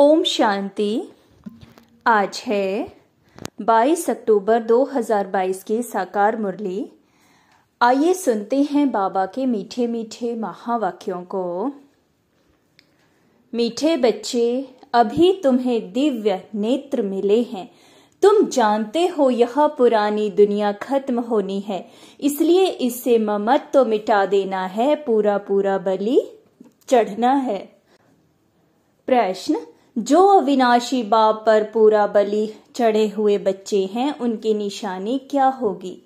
ओम शांति आज है 22 अक्टूबर 2022 की साकार मुरली आइए सुनते हैं बाबा के मीठे मीठे महावाक्यों को मीठे बच्चे अभी तुम्हें दिव्य नेत्र मिले हैं तुम जानते हो यह पुरानी दुनिया खत्म होनी है इसलिए इससे ममत तो मिटा देना है पूरा पूरा बलि चढ़ना है प्रश्न जो अविनाशी बाप पर पूरा बलि चढ़े हुए बच्चे हैं उनकी निशानी क्या होगी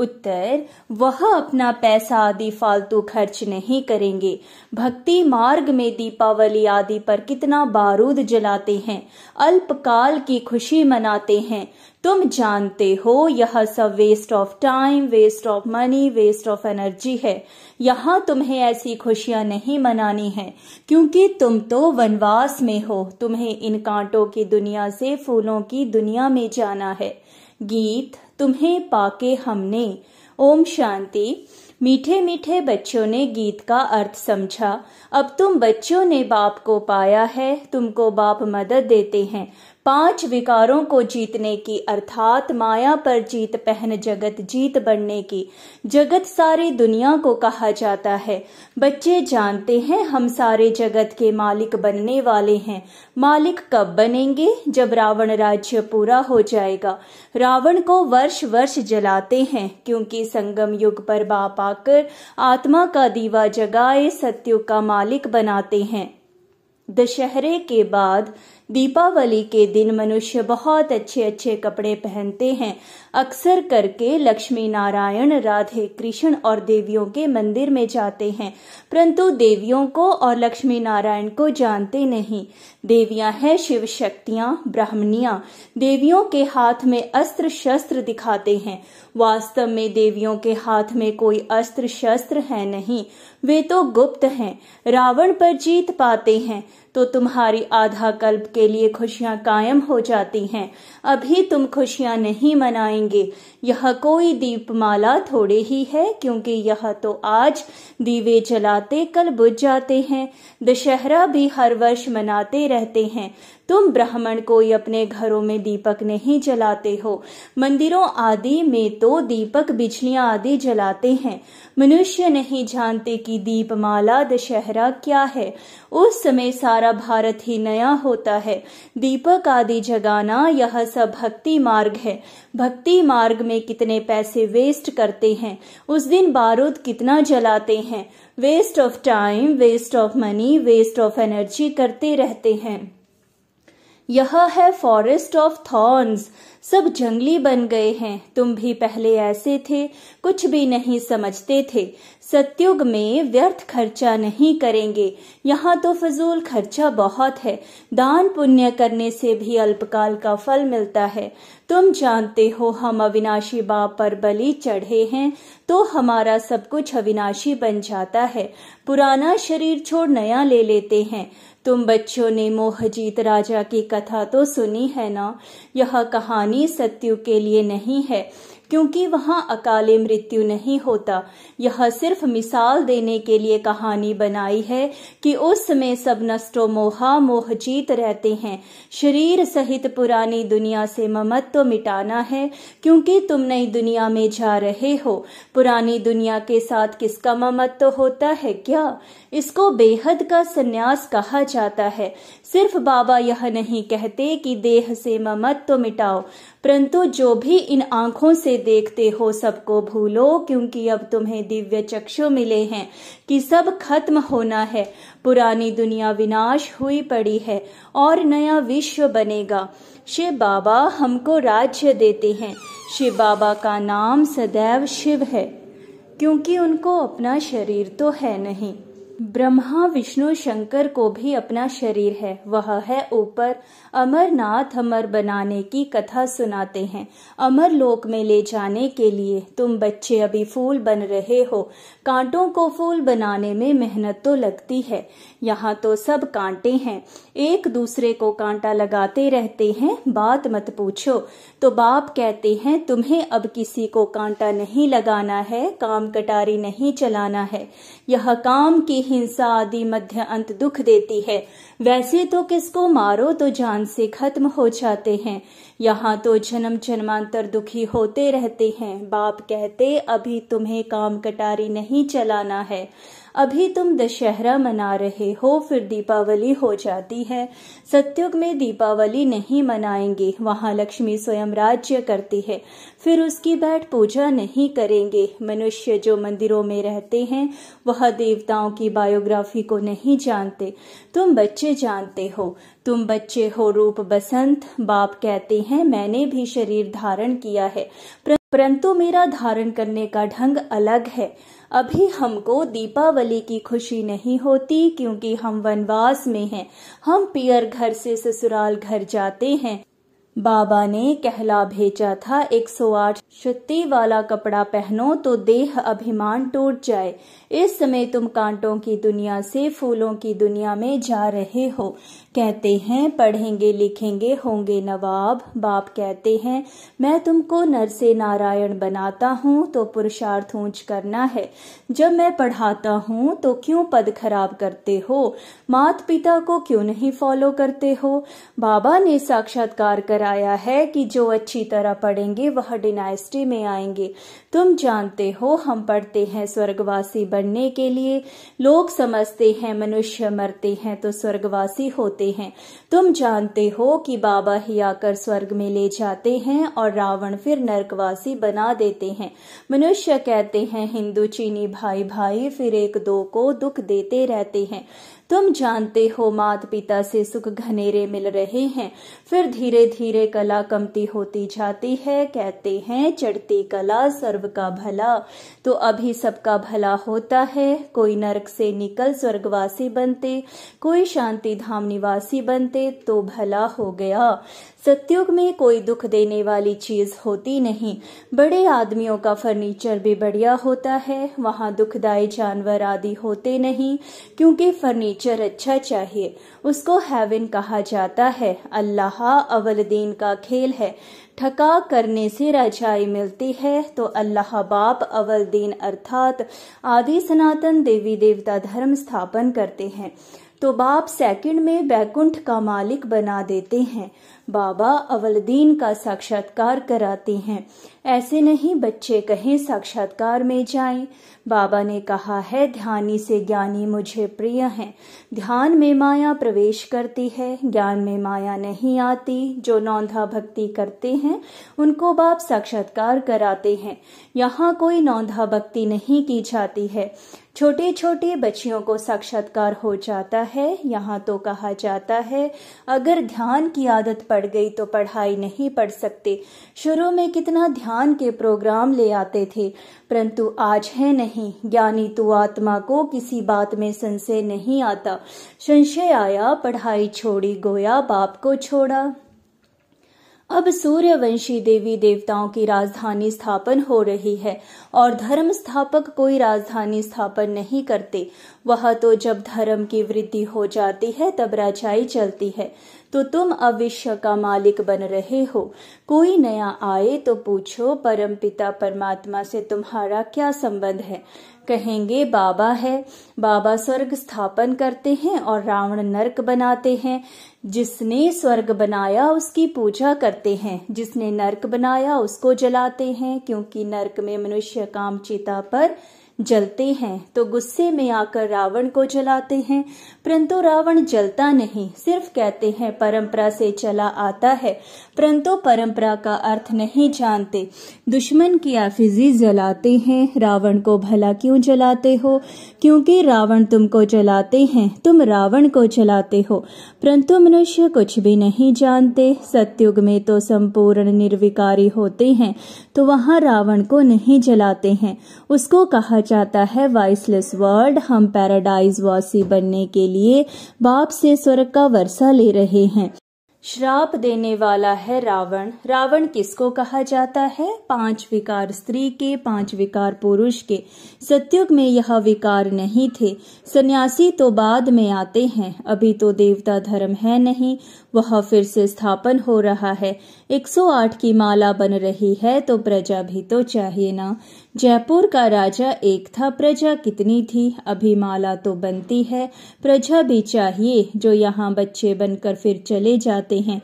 उत्तर वह अपना पैसा आदि फालतू खर्च नहीं करेंगे भक्ति मार्ग में दीपावली आदि पर कितना बारूद जलाते हैं अल्पकाल की खुशी मनाते हैं तुम जानते हो यह सब waste of time waste of money waste of energy है यहाँ तुम्हें ऐसी खुशियां नहीं मनानी है क्योंकि तुम तो वनवास में हो तुम्हें इन कांटों की दुनिया से फूलों की दुनिया में जाना है गीत तुम्हें पाके हमने ओम शांति मीठे मीठे बच्चों ने गीत का अर्थ समझा अब तुम बच्चों ने बाप को पाया है तुमको बाप मदद देते हैं पांच विकारों को जीतने की अर्थात माया पर जीत पहन जगत जीत बनने की जगत सारी दुनिया को कहा जाता है बच्चे जानते हैं हम सारे जगत के मालिक बनने वाले हैं मालिक कब बनेंगे जब रावण राज्य पूरा हो जाएगा रावण को वर्ष वर्ष जलाते हैं क्योंकि संगम युग पर बाप आकर आत्मा का दीवा जगाए सत्यु का मालिक बनाते हैं दशहरे के बाद दीपावली के दिन मनुष्य बहुत अच्छे अच्छे कपड़े पहनते हैं अक्सर करके लक्ष्मी नारायण राधे कृष्ण और देवियों के मंदिर में जाते हैं परंतु देवियों को और लक्ष्मी नारायण को जानते नहीं देवियां हैं शिव शक्तियां ब्राह्मणियां देवियों के हाथ में अस्त्र शस्त्र दिखाते हैं वास्तव में देवियों के हाथ में कोई अस्त्र शस्त्र है नहीं वे तो गुप्त हैं रावण पर जीत पाते हैं तो तुम्हारी आधा कल्प के लिए खुशियां कायम हो जाती हैं अभी तुम खुशियां नहीं मनाएंगे यह कोई दीपमाला थोड़े ही है क्योंकि यह तो आज दीवे जलाते कल बुझ जाते हैं दशहरा भी हर वर्ष मनाते रहते हैं तुम ब्राह्मण कोई अपने घरों में दीपक नहीं जलाते हो मंदिरों आदि में तो दीपक बिजलियां आदि जलाते हैं मनुष्य नहीं जानते कि दीपमाला दशहरा क्या है उस समय सारा भारत ही नया होता है दीपक आदि जगाना यह सब भक्ति मार्ग है भक्ति मार्ग में कितने पैसे वेस्ट करते हैं उस दिन बारूद कितना जलाते हैं waste of time waste of money waste of energy करते रहते हैं यह है फॉरेस्ट ऑफ थॉर्न्स सब जंगली बन गए हैं तुम भी पहले ऐसे थे कुछ भी नहीं समझते थे सत्युग में व्यर्थ खर्चा नहीं करेंगे यहाँ तो फजूल खर्चा बहुत है दान पुण्य करने से भी अल्पकाल का फल मिलता है तुम जानते हो हम अविनाशी बाप पर बलि चढ़े हैं तो हमारा सब कुछ अविनाशी बन जाता है पुराना शरीर छोड़ नया ले लेते हैं तुम बच्चों ने मोहजीत राजा की कथा तो सुनी है ना यह कहानी सत्यु के लिए नहीं है क्योंकि वहाँ अकाले मृत्यु नहीं होता यह सिर्फ मिसाल देने के लिए कहानी बनाई है कि उस समय सब नष्टो मोहा मोहजीत रहते हैं शरीर सहित पुरानी दुनिया से ममत तो मिटाना है क्योंकि तुम नई दुनिया में जा रहे हो पुरानी दुनिया के साथ किसका ममत तो होता है क्या इसको बेहद का संन्यास कहा जाता है सिर्फ बाबा यह नहीं कहते कि देह से ममत तो मिटाओ परंतु जो भी इन आंखों से देखते हो सबको भूलो क्योंकि अब तुम्हें दिव्य चक्षु मिले हैं कि सब खत्म होना है पुरानी दुनिया विनाश हुई पड़ी है और नया विश्व बनेगा शिव बाबा हमको राज्य देते हैं शिव बाबा का नाम सदैव शिव है क्योंकि उनको अपना शरीर तो है नहीं ब्रह्मा विष्णु शंकर को भी अपना शरीर है वह है ऊपर अमरनाथ अमर बनाने की कथा सुनाते हैं अमर लोक में ले जाने के लिए तुम बच्चे अभी फूल बन रहे हो कांटों को फूल बनाने में मेहनत तो लगती है यहाँ तो सब कांटे हैं एक दूसरे को कांटा लगाते रहते हैं बात मत पूछो तो बाप कहते हैं तुम्हें अब किसी को कांटा नहीं लगाना है काम कटारी नहीं चलाना है यह काम की हिंसा आदि मध्य अंत दुख देती है वैसे तो किसको मारो तो जान से खत्म हो जाते हैं यहाँ तो जन्म जन्मांतर दुखी होते रहते हैं बाप कहते अभी तुम्हें काम कटारी नहीं चलाना है अभी तुम दशहरा मना रहे हो फिर दीपावली हो जाती है सत्युग में दीपावली नहीं मनाएंगे वहाँ लक्ष्मी स्वयं राज्य करती है फिर उसकी बैठ पूजा नहीं करेंगे मनुष्य जो मंदिरों में रहते हैं वह देवताओं की बायोग्राफी को नहीं जानते तुम बच्चे जानते हो तुम बच्चे हो रूप बसंत बाप कहते हैं मैंने भी शरीर धारण किया है परंतु मेरा धारण करने का ढंग अलग है अभी हमको दीपावली की खुशी नहीं होती क्योंकि हम वनवास में हैं हम पियर घर से ससुराल घर जाते हैं बाबा ने कहला भेजा था 108 आठ वाला कपड़ा पहनो तो देह अभिमान टूट जाए इस समय तुम कांटों की दुनिया से फूलों की दुनिया में जा रहे हो कहते हैं पढ़ेंगे लिखेंगे होंगे नवाब बाप कहते हैं मैं तुमको नर से नारायण बनाता हूँ तो पुरुषार्थ ऊंच करना है जब मैं पढ़ाता हूँ तो क्यों पद खराब करते हो मात पिता को क्यों नहीं फॉलो करते हो बाबा ने साक्षात्कार करा बताया है कि जो अच्छी तरह पढ़ेंगे वह डिनाइस्टी में आएंगे तुम जानते हो हम पढ़ते हैं स्वर्गवासी बनने के लिए लोग समझते हैं मनुष्य मरते हैं तो स्वर्गवासी होते हैं तुम जानते हो कि बाबा ही आकर स्वर्ग में ले जाते हैं और रावण फिर नर्कवासी बना देते हैं मनुष्य कहते हैं हिंदू चीनी भाई भाई फिर एक दो को दुख देते रहते हैं तुम जानते हो मात पिता से सुख घनेरे मिल रहे हैं फिर धीरे धीरे कला कमती होती जाती है कहते हैं चढ़ती कला सर्व का भला तो अभी सबका भला होता है कोई नरक से निकल स्वर्गवासी बनते कोई शांति धाम निवासी बनते तो भला हो गया सत्युग में कोई दुख देने वाली चीज होती नहीं बड़े आदमियों का फर्नीचर भी बढ़िया होता है वहाँ दुखदायी जानवर आदि होते नहीं क्योंकि फर्नीचर अच्छा चाहिए उसको हैविन कहा जाता है अल्लाह अवल दीन का खेल है ठका करने से रजाई मिलती है तो अल्लाह बाप अवल दीन अर्थात आदि सनातन देवी देवता धर्म स्थापन करते हैं तो बाप सेकंड में बैकुंठ का मालिक बना देते हैं बाबा अवलदीन का साक्षात्कार कराते हैं ऐसे नहीं बच्चे कहें साक्षात्कार में जाएं बाबा ने कहा है ध्यानी से ज्ञानी मुझे प्रिय है ध्यान में माया प्रवेश करती है ज्ञान में माया नहीं आती जो नौंधा भक्ति करते हैं उनको बाप साक्षात्कार कराते हैं यहाँ कोई नौंधा भक्ति नहीं की जाती है छोटे छोटे बच्चियों को साक्षात्कार हो जाता है यहाँ तो कहा जाता है अगर ध्यान की आदत पड़ पड़ गई तो पढ़ाई नहीं पढ़ सकते शुरू में कितना ध्यान के प्रोग्राम ले आते थे परंतु आज है नहीं ज्ञानी तो आत्मा को किसी बात में संशय नहीं आता संशय आया पढ़ाई छोड़ी गोया बाप को छोड़ा अब सूर्यवंशी देवी देवताओं की राजधानी स्थापन हो रही है और धर्म स्थापक कोई राजधानी स्थापन नहीं करते वह तो जब धर्म की वृद्धि हो जाती है तब रचाई चलती है तो तुम अविश्य का मालिक बन रहे हो कोई नया आए तो पूछो परमपिता परमात्मा से तुम्हारा क्या संबंध है कहेंगे बाबा है बाबा स्वर्ग स्थापन करते हैं और रावण नरक बनाते हैं जिसने स्वर्ग बनाया उसकी पूजा करते हैं जिसने नरक बनाया उसको जलाते हैं क्योंकि नरक में मनुष्य काम चिता पर जलते हैं तो गुस्से में आकर रावण को जलाते हैं परंतु रावण जलता नहीं सिर्फ कहते हैं परंपरा से चला आता है परंतु परंपरा का अर्थ नहीं जानते दुश्मन की आफिजी जलाते हैं रावण को भला क्यों जलाते हो क्योंकि रावण तुमको जलाते हैं तुम रावण को जलाते हो परंतु मनुष्य कुछ भी नहीं जानते सत्युग में तो संपूर्ण निर्विकारी होते हैं तो वहाँ रावण को नहीं जलाते हैं उसको कहा जाता है वाइसलेस वर्ल्ड हम पैराडाइज वासी बनने के लिए बाप से स्वर्ग का वर्षा ले रहे हैं श्राप देने वाला है रावण रावण किसको कहा जाता है पांच विकार स्त्री के पांच विकार पुरुष के सत्युग में यह विकार नहीं थे सन्यासी तो बाद में आते हैं अभी तो देवता धर्म है नहीं वह फिर से स्थापन हो रहा है 108 की माला बन रही है तो प्रजा भी तो चाहिए ना जयपुर का राजा एक था प्रजा कितनी थी अभी माला तो बनती है प्रजा भी चाहिए जो यहाँ बच्चे बनकर फिर चले जाते हैं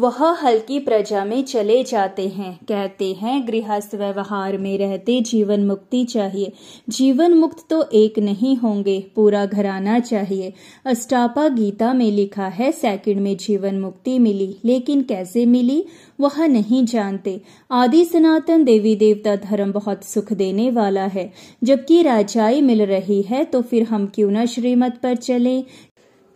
वह हल्की प्रजा में चले जाते हैं कहते हैं गृहस्थ व्यवहार में रहते जीवन मुक्ति चाहिए जीवन मुक्त तो एक नहीं होंगे पूरा घराना चाहिए अष्टापा गीता में लिखा है सेकंड में जीवन मुक्ति मिली लेकिन कैसे मिली वह नहीं जानते आदि सनातन देवी देवता धर्म बहुत सुख देने वाला है जबकि राजाई मिल रही है तो फिर हम क्यों न श्रीमत पर चले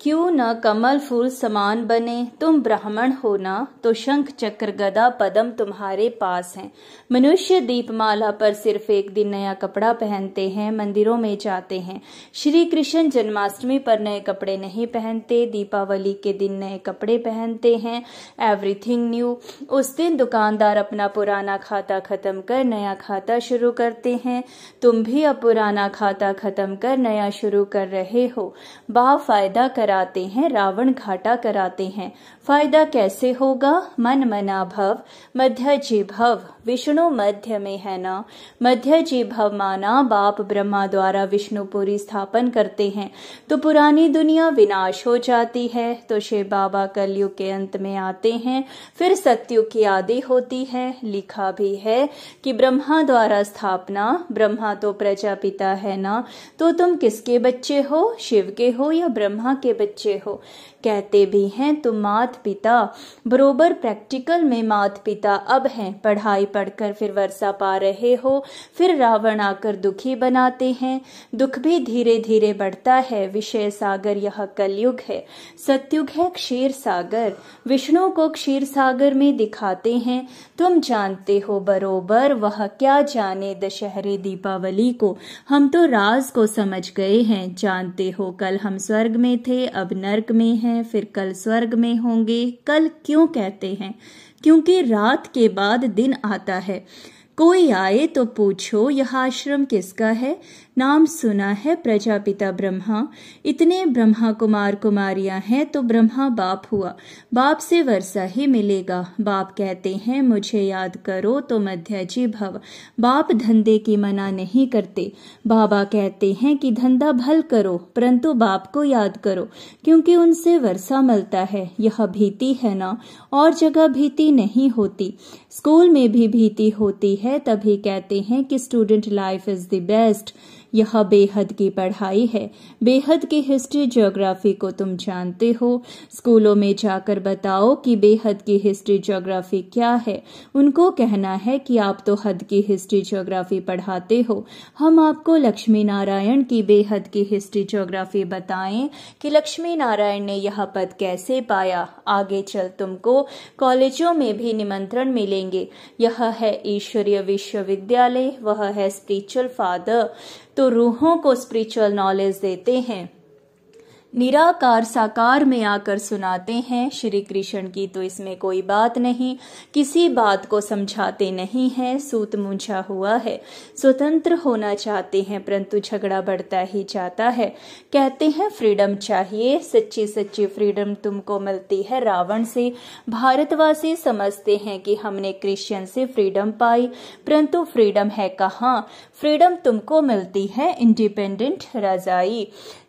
क्यों न कमल फूल समान बने तुम ब्राह्मण हो ना तो शंख चक्र गदा पदम तुम्हारे पास हैं मनुष्य दीपमाला पर सिर्फ एक दिन नया कपड़ा पहनते हैं मंदिरों में जाते हैं श्री कृष्ण जन्माष्टमी पर नए कपड़े नहीं पहनते दीपावली के दिन नए कपड़े पहनते हैं एवरीथिंग न्यू उस दिन दुकानदार अपना पुराना खाता खत्म कर नया खाता शुरू करते हैं तुम भी अब पुराना खाता खत्म कर नया शुरू कर रहे हो बा फायदा कर कराते हैं रावण घाटा कराते हैं फायदा कैसे होगा मन मना भव मध्य जी भव विष्णु मध्य में है ना मध्य जी भव माना बाप ब्रह्मा द्वारा विष्णुपुरी स्थापन करते हैं तो पुरानी दुनिया विनाश हो जाती है तो शिव बाबा कलयुग के अंत में आते हैं फिर सत्युग की आदि होती है लिखा भी है कि ब्रह्मा द्वारा स्थापना ब्रह्मा तो प्रजापिता है ना तो तुम किसके बच्चे हो शिव के हो या ब्रह्मा के बच्चे हो कहते भी हैं तुम मात माता पिता बरोबर प्रैक्टिकल में मात पिता अब हैं पढ़ाई पढ़कर फिर वर्षा पा रहे हो फिर रावण आकर दुखी बनाते हैं दुख भी धीरे धीरे बढ़ता है विषय सागर यह कलयुग है सत्युग है क्षीर सागर विष्णु को क्षीर सागर में दिखाते हैं तुम जानते हो बरोबर वह क्या जाने दशहरे दीपावली को हम तो राज को समझ गए हैं जानते हो कल हम स्वर्ग में थे अब नर्क में हैं फिर कल स्वर्ग में होंगे होंगे कल क्यों कहते हैं क्योंकि रात के बाद दिन आता है कोई आए तो पूछो यह आश्रम किसका है नाम सुना है प्रजापिता ब्रह्मा इतने ब्रह्मा कुमार कुमारियां हैं तो ब्रह्मा बाप हुआ बाप से वर्षा ही मिलेगा बाप कहते हैं मुझे याद करो तो मध्यजी भव बाप धंधे की मना नहीं करते बाबा कहते हैं कि धंधा भल करो परंतु बाप को याद करो क्योंकि उनसे वर्षा मिलता है यह भीति है ना और जगह भीती नहीं होती स्कूल में भी भीति होती है तभी कहते हैं कि student life is the best यह बेहद की पढ़ाई है बेहद की हिस्ट्री ज्योग्राफी को तुम जानते हो स्कूलों में जाकर बताओ कि बेहद की हिस्ट्री ज्योग्राफी क्या है उनको कहना है कि आप तो हद की हिस्ट्री ज्योग्राफी पढ़ाते हो हम आपको लक्ष्मी नारायण की बेहद की हिस्ट्री ज्योग्राफी बताएं कि लक्ष्मी नारायण ने यह पद कैसे पाया आगे चल तुमको कॉलेजों में भी निमंत्रण मिलेंगे यह है ईश्वरीय विश्वविद्यालय वह है स्पिरिचुअल फादर तो रूहों को स्पिरिचुअल नॉलेज देते हैं निराकार साकार में आकर सुनाते हैं श्री कृष्ण की तो इसमें कोई बात नहीं किसी बात को समझाते नहीं है सूत मूझा हुआ है स्वतंत्र होना चाहते हैं परंतु झगड़ा बढ़ता ही जाता है कहते हैं फ्रीडम चाहिए सच्ची सच्ची फ्रीडम तुमको मिलती है रावण से भारतवासी समझते हैं कि हमने क्रिश्चियन से फ्रीडम पाई परंतु फ्रीडम है कहाँ फ्रीडम तुमको मिलती है इंडिपेंडेंट रजाई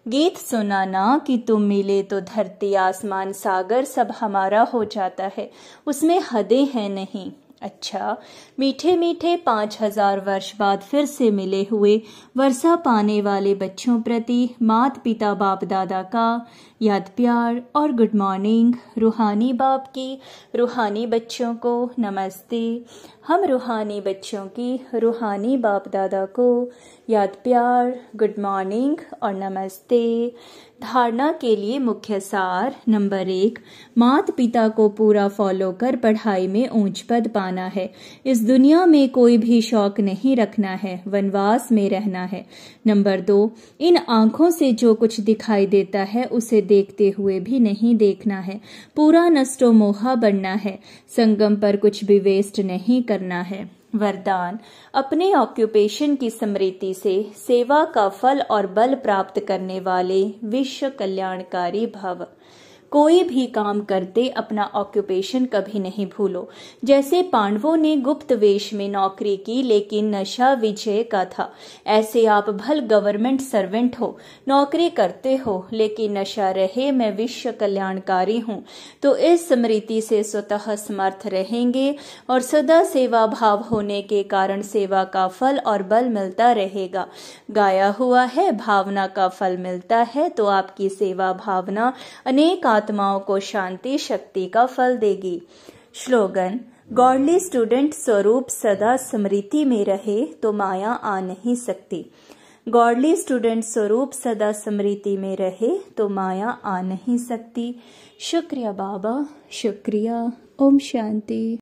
गीत सुनाना कि तुम मिले तो धरती आसमान सागर सब हमारा हो जाता है उसमें हदें हैं नहीं अच्छा मीठे मीठे पांच हजार वर्ष बाद फिर से मिले हुए वर्षा पाने वाले बच्चों प्रति मात पिता बाप दादा का याद प्यार और गुड मॉर्निंग रूहानी बाप की रूहानी बच्चों को नमस्ते हम रूहानी बच्चों की रूहानी बाप दादा को याद प्यार गुड मॉर्निंग और नमस्ते धारणा के लिए मुख्य सार नंबर एक मात पिता को पूरा फॉलो कर पढ़ाई में ऊंच पद पाना है इस दुनिया में कोई भी शौक नहीं रखना है वनवास में रहना है नंबर दो इन आंखों से जो कुछ दिखाई देता है उसे देखते हुए भी नहीं देखना है पूरा मोहा बनना है संगम पर कुछ भी वेस्ट नहीं कर करना है वरदान अपने ऑक्यूपेशन की स्मृति से सेवा का फल और बल प्राप्त करने वाले विश्व कल्याणकारी भव कोई भी काम करते अपना ऑक्यूपेशन कभी नहीं भूलो जैसे पांडवों ने गुप्त वेश में नौकरी की लेकिन नशा विजय का था ऐसे आप भल गवर्नमेंट सर्वेंट हो नौकरी करते हो लेकिन नशा रहे मैं विश्व कल्याणकारी हूँ तो इस स्मृति से स्वतः समर्थ रहेंगे और सदा सेवा भाव होने के कारण सेवा का फल और बल मिलता रहेगा गाया हुआ है भावना का फल मिलता है तो आपकी सेवा भावना अनेक आत्माओं को शांति शक्ति का फल देगी स्लोगन गॉडली स्टूडेंट स्वरूप सदा स्मृति में रहे तो माया आ नहीं सकती गॉडली स्टूडेंट स्वरूप सदा स्मृति में रहे तो माया आ नहीं सकती शुक्रिया बाबा शुक्रिया ओम शांति